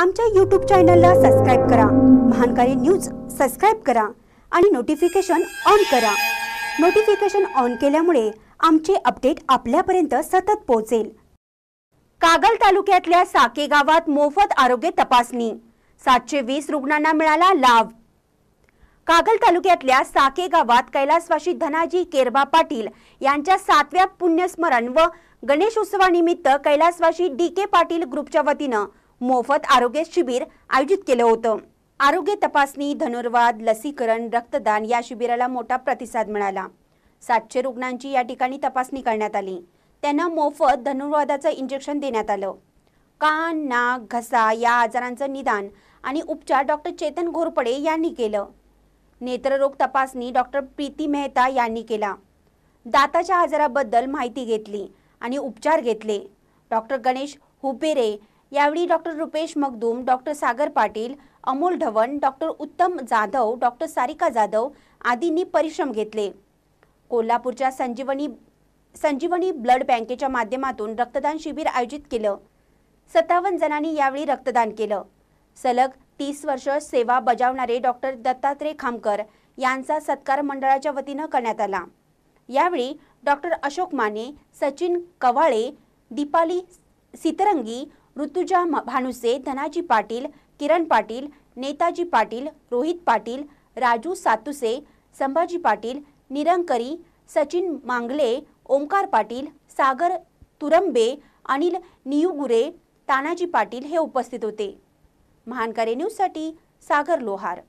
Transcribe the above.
आमच्या यूट्यूब चॅनलला सबस्क्राईब करा महानकारी न्यूज सबस्क्राईब करा आणि नोटिफिकेशन ऑन करा नोटिफिकेशन ऑन केल्यामुळे आमचे अपडेट आपल्यापर्यंत सतत पोहोचेल कागल तालुक्यातल्या साके गावात मोफत आरोग्य तपासणी सातशे वीस रुग्णांना मिळाला लाभ कागल तालुक्यातल्या साके गावात कैलासवाशी धनाजी केरबा पाटील यांच्या सातव्या पुण्यस्मरण व गणेशोत्सवानिमित्त कैलासवाशी डी के पाटील ग्रुपच्या वतीनं मोफत आरोग्य शिबिर आयोजित केलं होतं आरोग्य तपासणी धनुर्वाद लसीकरण रक्तदान या शिबिराला मोठा प्रतिसाद मिळाला सातशे रुग्णांची या ठिकाणी तपासणी करण्यात आली त्यांना मोफत धनुर्वादाचं इंजेक्शन देण्यात आलं कान नाक घसा या आजारांचं निदान आणि उपचार डॉक्टर चेतन घोरपडे यांनी केलं नेत्ररोग तपासणी डॉक्टर प्रीती मेहता यांनी केला दाताच्या आजाराबद्दल माहिती घेतली आणि उपचार घेतले डॉक्टर गणेश हुपेरे यावेळी doctor Rupesh Magdum doctor Sagar Patil Amol Dhawan doctor Uttam Jadhav doctor Sarika Jadhav आदींनी परिश्रम घेतले कोल्हापूरच्या संजीवनी संजीवनी ब्लड बँकेच्या माध्यमातून रक्तदान शिबिर आयोजित केलं सत्तावन्न जणांनी यावेळी रक्तदान केलं सलग तीस वर्ष सेवा बजावणारे डॉक्टर दत्तात्रय खामकर यांचा सत्कार मंडळाच्या वतीनं करण्यात आला यावेळी डॉक्टर अशोक माने सचिन कवाळे दीपाली सितरंगी ऋतुजा भानुसे धनाजी पाटील किरण पाटील नेताजी पाटील रोहित पाटील राजू सातुसे संभाजी पाटील निरंकरी सचिन मांगले ओमकार पाटील सागर तुरंबे अनिल नियुगुरे तानाजी पाटील हे उपस्थित होते महानकारे न्यूजसाठी सागर लोहार